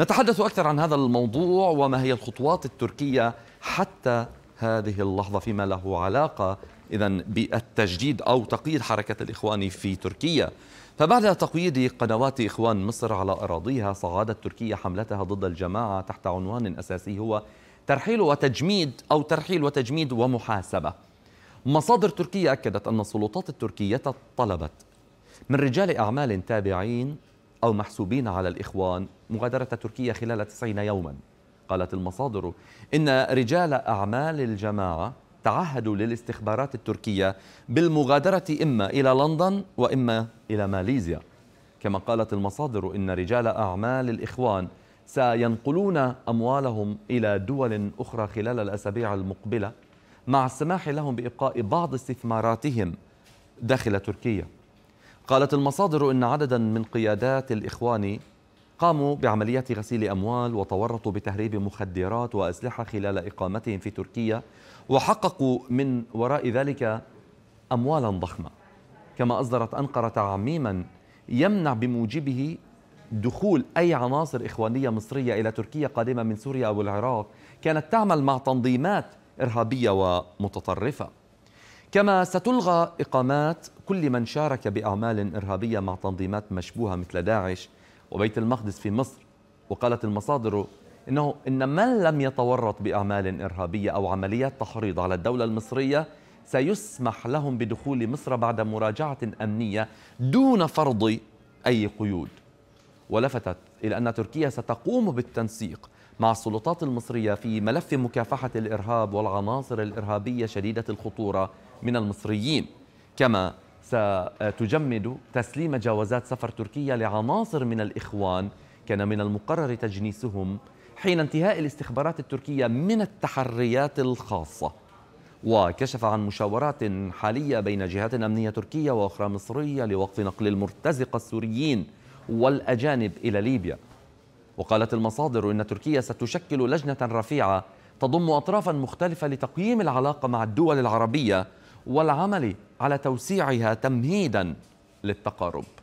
نتحدث أكثر عن هذا الموضوع وما هي الخطوات التركية حتى هذه اللحظة فيما له علاقة إذا بالتجديد أو تقييد حركة الإخوان في تركيا فبعد تقييد قنوات إخوان مصر على أراضيها صعدت تركيا حملتها ضد الجماعة تحت عنوان أساسي هو ترحيل وتجميد أو ترحيل وتجميد ومحاسبة مصادر تركية أكدت أن السلطات التركية طلبت من رجال أعمال تابعين أو محسوبين على الإخوان مغادرة تركيا خلال 90 يوما قالت المصادر إن رجال أعمال الجماعة تعهدوا للاستخبارات التركية بالمغادرة إما إلى لندن وإما إلى ماليزيا كما قالت المصادر إن رجال أعمال الإخوان سينقلون أموالهم إلى دول أخرى خلال الأسابيع المقبلة مع السماح لهم بإبقاء بعض استثماراتهم داخل تركيا قالت المصادر أن عددا من قيادات الإخوان قاموا بعمليات غسيل أموال وتورطوا بتهريب مخدرات وأسلحة خلال إقامتهم في تركيا وحققوا من وراء ذلك أموالا ضخمة كما أصدرت أنقرة تعميما يمنع بموجبه دخول أي عناصر إخوانية مصرية إلى تركيا قادمة من سوريا أو العراق كانت تعمل مع تنظيمات إرهابية ومتطرفة كما ستلغى إقامات كل من شارك بأعمال إرهابية مع تنظيمات مشبوهة مثل داعش وبيت المقدس في مصر وقالت المصادر إنه إن من لم يتورط بأعمال إرهابية أو عمليات تحريض على الدولة المصرية سيسمح لهم بدخول مصر بعد مراجعة أمنية دون فرض أي قيود ولفتت إلى أن تركيا ستقوم بالتنسيق مع السلطات المصرية في ملف مكافحة الإرهاب والعناصر الإرهابية شديدة الخطورة من المصريين كما ستجمد تسليم جوازات سفر تركيا لعناصر من الإخوان كان من المقرر تجنيسهم حين انتهاء الاستخبارات التركية من التحريات الخاصة وكشف عن مشاورات حالية بين جهات أمنية تركية وأخرى مصرية لوقف نقل المرتزقة السوريين والأجانب إلى ليبيا وقالت المصادر إن تركيا ستشكل لجنة رفيعة تضم أطرافا مختلفة لتقييم العلاقة مع الدول العربية والعمل على توسيعها تمهيدا للتقارب